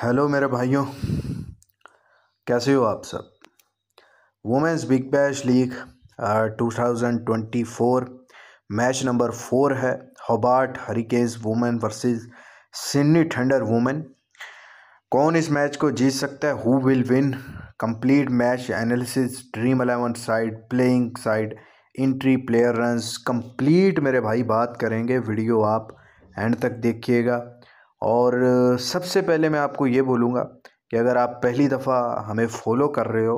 hello मेरे भाइयों कैसे हो आप सब Women's Big Bash League 2024 match number four है Hobart Hurricanes women versus Sydney Thunder women कौन इस मैच को जीत सकता है who will win complete match analysis dream eleven side playing side entry player run complete मेरे भाई बात करेंगे वीडियो आप एंड तक देखिएगा और सबसे पहले मैं आपको ये बोलूँगा कि अगर आप पहली दफ़ा हमें फ़ॉलो कर रहे हो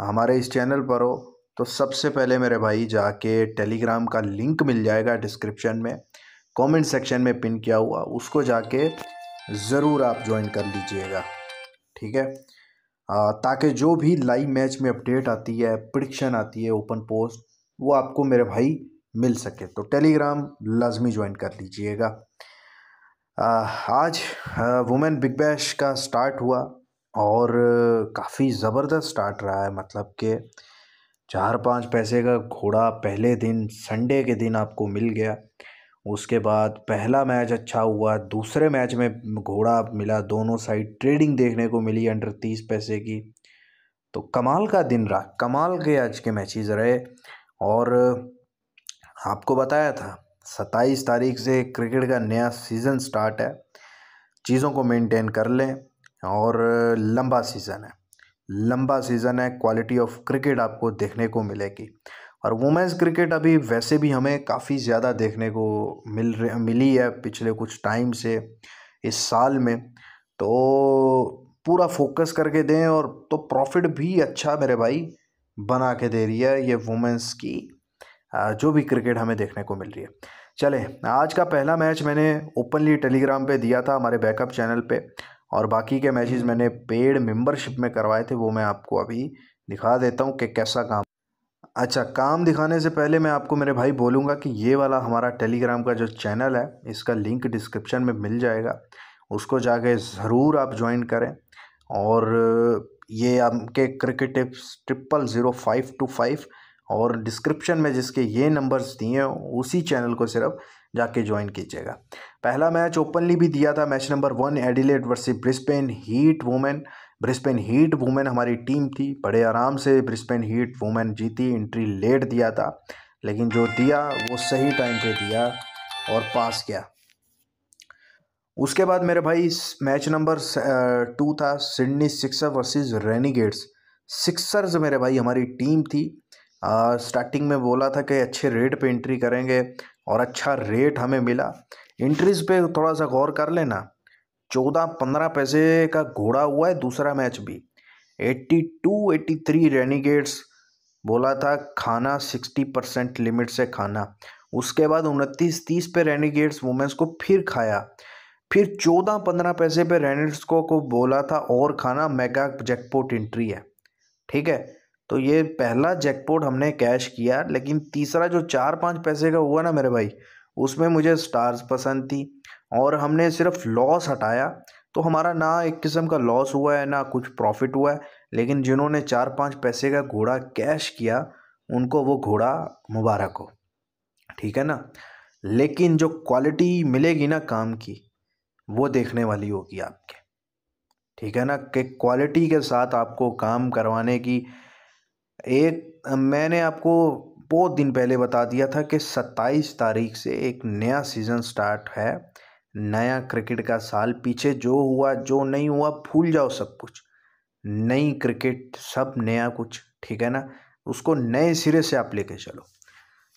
हमारे इस चैनल पर हो तो सबसे पहले मेरे भाई जाके टेलीग्राम का लिंक मिल जाएगा डिस्क्रिप्शन में कमेंट सेक्शन में पिन किया हुआ उसको जाके ज़रूर आप ज्वाइन कर लीजिएगा ठीक है ताकि जो भी लाइव मैच में अपडेट आती है प्रडिक्शन आती है ओपन पोस्ट वो आपको मेरे भाई मिल सके तो टेलीग्राम लाजमी ज्वाइन कर लीजिएगा आज वुमेन बिग बैश का स्टार्ट हुआ और काफ़ी ज़बरदस्त स्टार्ट रहा है मतलब के चार पाँच पैसे का घोड़ा पहले दिन संडे के दिन आपको मिल गया उसके बाद पहला मैच अच्छा हुआ दूसरे मैच में घोड़ा मिला दोनों साइड ट्रेडिंग देखने को मिली अंडर तीस पैसे की तो कमाल का दिन रहा कमाल के आज के मैचेस रहे और आपको बताया था सत्ताईस तारीख से क्रिकेट का नया सीज़न स्टार्ट है चीज़ों को मेंटेन कर लें और लंबा सीज़न है लंबा सीज़न है क्वालिटी ऑफ क्रिकेट आपको देखने को मिलेगी और वुमेंस क्रिकेट अभी वैसे भी हमें काफ़ी ज़्यादा देखने को मिल मिली है पिछले कुछ टाइम से इस साल में तो पूरा फोकस करके दें और तो प्रॉफिट भी अच्छा मेरे भाई बना के दे रही है ये वुमेंस की जो भी क्रिकेट हमें देखने को मिल रही है चले आज का पहला मैच मैंने ओपनली टेलीग्राम पे दिया था हमारे बैकअप चैनल पे और बाकी के मैचेस मैंने पेड मेंबरशिप में करवाए थे वो मैं आपको अभी दिखा देता हूँ कि कैसा काम अच्छा काम दिखाने से पहले मैं आपको मेरे भाई बोलूँगा कि ये वाला हमारा टेलीग्राम का जो चैनल है इसका लिंक डिस्क्रिप्शन में मिल जाएगा उसको जाके ज़रूर आप ज्वाइन करें और ये आपके cricket tips triple zero five two five और डिस्क्रिप्शन में जिसके ये नंबर्स दिए उसी चैनल को सिर्फ जाके ज्वाइन कीजिएगा पहला मैच ओपनली भी दिया था match number one Adelaide versus Brisbane Heat women Brisbane Heat women हमारी टीम थी बड़े आराम से ब्रिस्बेन हीट वुमेन जीती एंट्री लेट दिया था लेकिन जो दिया वो सही टाइम पे दिया और पास किया उसके बाद मेरे भाई मैच नंबर टू था Sydney Sixer versus Renegades Sixers मेरे भाई हमारी टीम थी स्टार्टिंग में बोला था कि अच्छे रेट पे एंट्री करेंगे और अच्छा रेट हमें मिला एंट्रीज पे थोड़ा सा गौर कर लेना चौदह पंद्रह पैसे का घोड़ा हुआ है दूसरा मैच भी eighty two eighty three Renegades बोला था खाना सिक्सटी परसेंट लिमिट से खाना उसके बाद उनतीस तीस पे रेनिगेट्स वुमेंस को फिर खाया फिर चौदह पंद्रह पैसे पे रेनिट्स को को बोला था और खाना मेगा जैकपोट एंट्री है ठीक है तो ये पहला जैकपॉट हमने कैश किया लेकिन तीसरा जो चार पाँच पैसे का हुआ ना मेरे भाई उसमें मुझे स्टार्स पसंद थी और हमने सिर्फ लॉस हटाया तो हमारा ना एक किस्म का लॉस हुआ है ना कुछ प्रॉफिट हुआ है लेकिन जिन्होंने चार पाँच पैसे का घोड़ा कैश किया उनको वो घोड़ा मुबारक हो ठीक है ना लेकिन जो क्वालिटी मिलेगी ना काम की वो देखने वाली होगी आपके ठीक है ना कि क्वालिटी के साथ आपको काम करवाने की एक मैंने आपको बहुत दिन पहले बता दिया था कि सत्ताईस तारीख से एक नया सीज़न स्टार्ट है नया क्रिकेट का साल पीछे जो हुआ जो नहीं हुआ भूल जाओ सब कुछ नई क्रिकेट सब नया कुछ ठीक है ना उसको नए सिरे से आप लेके चलो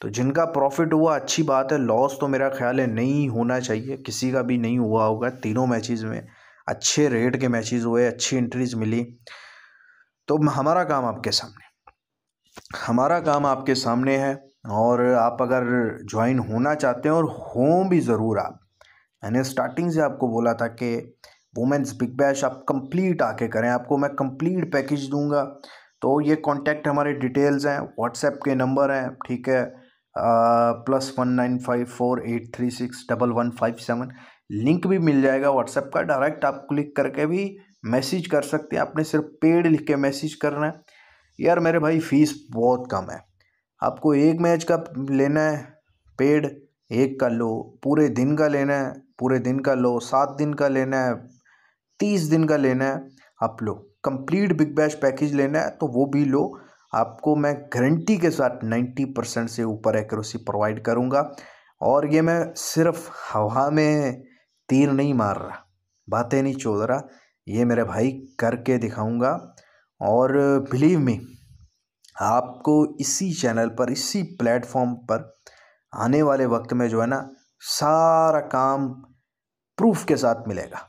तो जिनका प्रॉफिट हुआ अच्छी बात है लॉस तो मेरा ख्याल है नहीं होना चाहिए किसी का भी नहीं हुआ होगा तीनों मैचेस में अच्छे रेट के मैचेस हुए अच्छी इंट्रीज मिली तो हमारा काम आपके सामने हमारा काम आपके सामने है और आप अगर ज्वाइन होना चाहते हैं और हों भी ज़रूर आप मैंने स्टार्टिंग से आपको बोला था कि वुमेंस बिग बैश आप कंप्लीट आके करें आपको मैं कंप्लीट पैकेज दूंगा तो ये कांटेक्ट हमारे डिटेल्स हैं व्हाट्सएप के नंबर हैं ठीक है plus one nine five four eight three six double one five seven link भी मिल जाएगा व्हाट्सएप का डायरेक्ट आप क्लिक करके भी मैसेज कर सकते हैं आपने सिर्फ पेड लिख के मैसेज करना है यार मेरे भाई फ़ीस बहुत कम है आपको एक मैच का लेना है पेड एक का लो पूरे दिन का लेना है पूरे दिन का लो सात दिन का लेना है तीस दिन का लेना है आप लो कंप्लीट बिग बैश पैकेज लेना है तो वो भी लो आपको मैं गारंटी के साथ नाइन्टी परसेंट से ऊपर एक्यूरेसी प्रोवाइड करूँगा और ये मैं सिर्फ हवा में तीर नहीं मार रहा बातें नहीं चोद रहा ये मेरे भाई करके दिखाऊँगा और बिलीव मी आपको इसी चैनल पर इसी प्लेटफॉर्म पर आने वाले वक्त में जो है ना सारा काम प्रूफ के साथ मिलेगा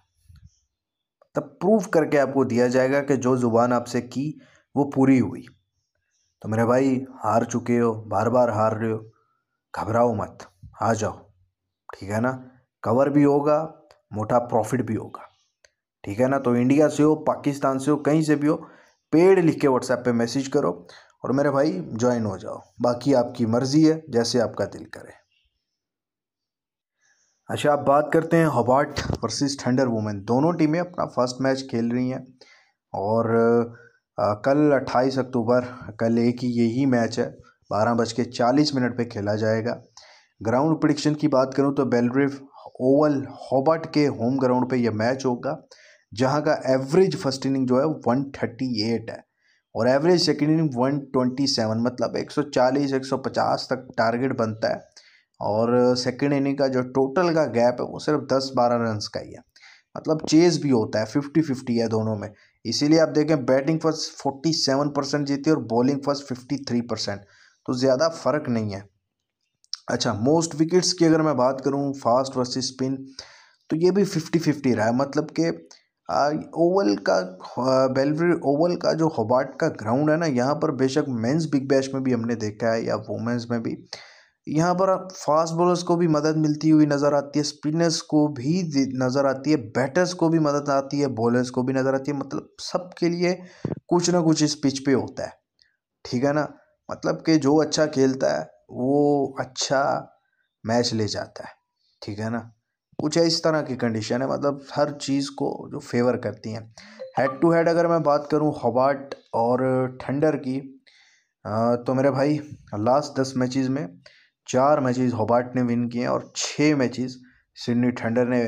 तब प्रूफ करके आपको दिया जाएगा कि जो ज़ुबान आपसे की वो पूरी हुई तो मेरे भाई हार चुके हो बार बार हार रहे हो घबराओ मत आ जाओ ठीक है ना कवर भी होगा मोटा प्रॉफिट भी होगा ठीक है ना तो इंडिया से हो पाकिस्तान से हो कहीं से भी हो पेड़ लिख के व्हाट्सएप पे मैसेज करो और मेरे भाई ज्वाइन हो जाओ बाकी आपकी मर्ज़ी है जैसे आपका दिल करे अच्छा आप बात करते हैं हॉबार्ट वर्सेस थंडर वुमेन दोनों टीमें अपना फर्स्ट मैच खेल रही हैं और आ, कल 28 अक्टूबर कल एक ही यही मैच है बारह बज के चालीस मिनट पर खेला जाएगा ग्राउंड प्रडिक्शन की बात करूँ तो बेलरिफ ओवल हॉबर्ट के होम ग्राउंड पे यह मैच होगा जहाँ का एवरेज फर्स्ट इनिंग जो है वन थर्टी एट है और average second inning one twenty seven मतलब एक सौ चालीस एक सौ पचास तक टारगेट बनता है और सेकेंड इनिंग का जो टोटल का गैप है वो सिर्फ दस बारह रन का ही है मतलब चेज भी होता है फिफ्टी फिफ्टी है दोनों में इसीलिए आप देखें batting first forty seven percent जीती है और bowling first fifty three percent तो ज़्यादा फर्क नहीं है अच्छा मोस्ट विकेट्स की अगर मैं बात करूँ फास्ट वर्सेस स्पिन तो ये भी फिफ्टी फिफ्टी रहा है मतलब कि ओवल का बेलवरी ओवल का जो होबार्ट का ग्राउंड है ना यहाँ पर बेशक मेंस बिग बैश में भी हमने देखा है या वुमेंस में भी यहाँ पर फास्ट बॉलर्स को भी मदद मिलती हुई नज़र आती है स्पिनर्स को भी नज़र आती है बैटर्स को भी मदद आती है बॉलर्स को भी नज़र आती है मतलब सबके लिए कुछ ना कुछ इस पिच पे होता है ठीक है ना मतलब कि जो अच्छा खेलता है वो अच्छा मैच ले जाता है ठीक है ना कुछ है इस तरह की कंडीशन है मतलब हर चीज़ को जो फेवर करती हैं हेड टू हेड अगर मैं बात करूं हॉबार्ट और ठंडर की तो मेरे भाई लास्ट दस मैचेस में चार मैचेस हॉबार्ट ने विन किए हैं और छः मैचेस सिडनी ठंडर ने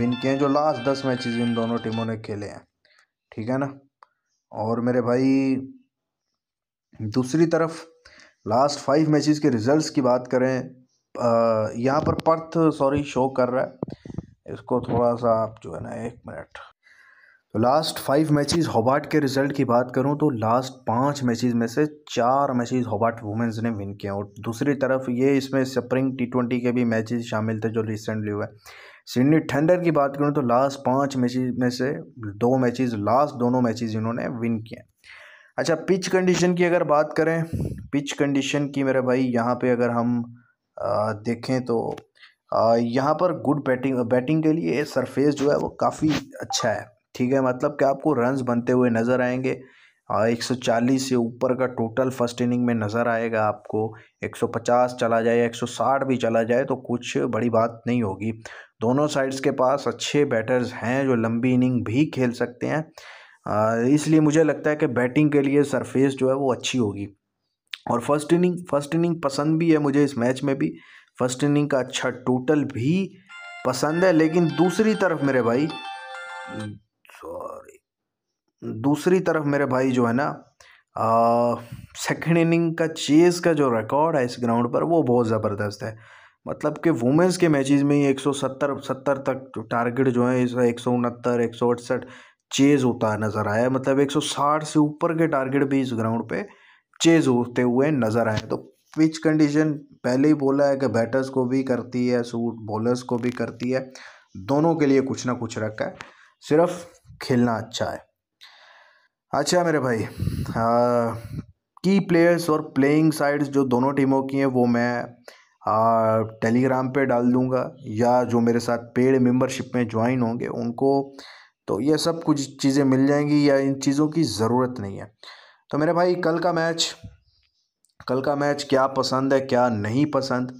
विन किए हैं जो लास्ट दस मैचेस इन दोनों टीमों ने खेले हैं ठीक है ना और मेरे भाई दूसरी तरफ लास्ट फाइव मैचेस के रिजल्ट्स की बात करें यहाँ पर पर्थ सॉरी शो कर रहा है इसको थोड़ा सा आप जो है ना एक मिनट तो लास्ट फाइव मैचेस होबार्ट के रिजल्ट की बात करूं तो लास्ट पांच मैचेस में से चार मैचेस होबार्ट वुमेंस ने विन किए और दूसरी तरफ ये इसमें स्प्रिंग टी ट्वेंटी के भी मैचेस शामिल थे जो रिसेंटली हुए सिडनी ठंडर की बात करूं तो लास्ट पांच मैचेस में से दो मैचेस लास्ट दोनों मैचेस इन्होंने विन किए अच्छा पिच कंडीशन की अगर बात करें पिच कंडीशन की मेरे भाई यहाँ पर अगर हम देखें तो यहाँ पर गुड बैटिंग बैटिंग के लिए सरफेस जो है वो काफ़ी अच्छा है ठीक है मतलब कि आपको रन्स बनते हुए नज़र आएंगे एक सौ चालीस से ऊपर का टोटल फर्स्ट इनिंग में नज़र आएगा आपको एक सौ पचास चला जाए एक सौ साठ भी चला जाए तो कुछ बड़ी बात नहीं होगी दोनों साइड्स के पास अच्छे बैटर्स हैं जो लंबी इनिंग भी खेल सकते हैं इसलिए मुझे लगता है कि बैटिंग के लिए सरफेस जो है वो अच्छी होगी और फर्स्ट इनिंग फर्स्ट इनिंग पसंद भी है मुझे इस मैच में भी फर्स्ट इनिंग का अच्छा टोटल भी पसंद है लेकिन दूसरी तरफ मेरे भाई सॉरी दूसरी तरफ मेरे भाई जो है ना सेकेंड इनिंग का चेस का जो रिकॉर्ड है इस ग्राउंड पर वो बहुत ज़बरदस्त है मतलब कि वुमेंस के मैचेस में ही सत्तर सत्तर तक टारगेट जो है इस एक सौ उनहत्तर एक सौ अड़सठ चेज होता है नज़र आया मतलब 160 से ऊपर के टारगेट भी इस ग्राउंड पे चेज होते हुए नज़र आए तो पिच कंडीशन पहले ही बोला है कि बैटर्स को भी करती है सूट बॉलर्स को भी करती है दोनों के लिए कुछ ना कुछ रखा है सिर्फ खेलना अच्छा है अच्छा मेरे भाई आ, की प्लेयर्स और प्लेइंग साइड्स जो दोनों टीमों की हैं वो मैं आ, टेलीग्राम पे डाल दूँगा या जो मेरे साथ पेड मेंबरशिप में ज्वाइन होंगे उनको तो ये सब कुछ चीज़ें मिल जाएंगी या इन चीज़ों की ज़रूरत नहीं है तो मेरे भाई कल का मैच कल का मैच क्या पसंद है क्या नहीं पसंद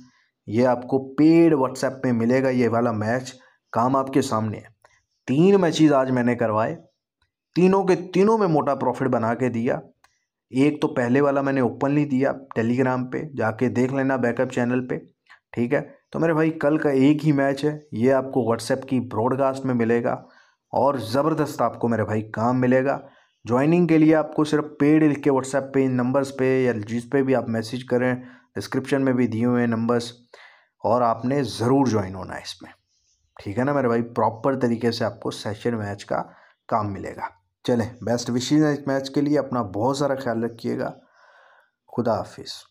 ये आपको पेड व्हाट्सएप पे मिलेगा ये वाला मैच काम आपके सामने है तीन मैचेस आज मैंने करवाए तीनों के तीनों में मोटा प्रॉफिट बना के दिया एक तो पहले वाला मैंने ओपनली दिया टेलीग्राम पे जाके देख लेना बैकअप चैनल पे ठीक है तो मेरे भाई कल का एक ही मैच है ये आपको व्हाट्सएप की ब्रॉडकास्ट में मिलेगा और ज़बरदस्त आपको मेरे भाई काम मिलेगा ज्वाइनिंग के लिए आपको सिर्फ पेड लिख के व्हाट्सएप पे इन नंबर्स पे या जिस पे भी आप मैसेज करें डिस्क्रिप्शन में भी दिए हुए हैं नंबर्स और आपने ज़रूर ज्वाइन होना है इसमें ठीक है ना मेरे भाई प्रॉपर तरीके से आपको सेशन मैच का काम मिलेगा चलें बेस्ट विशेष इस मैच के लिए अपना बहुत सारा ख्याल रखिएगा खुदा हाफिज़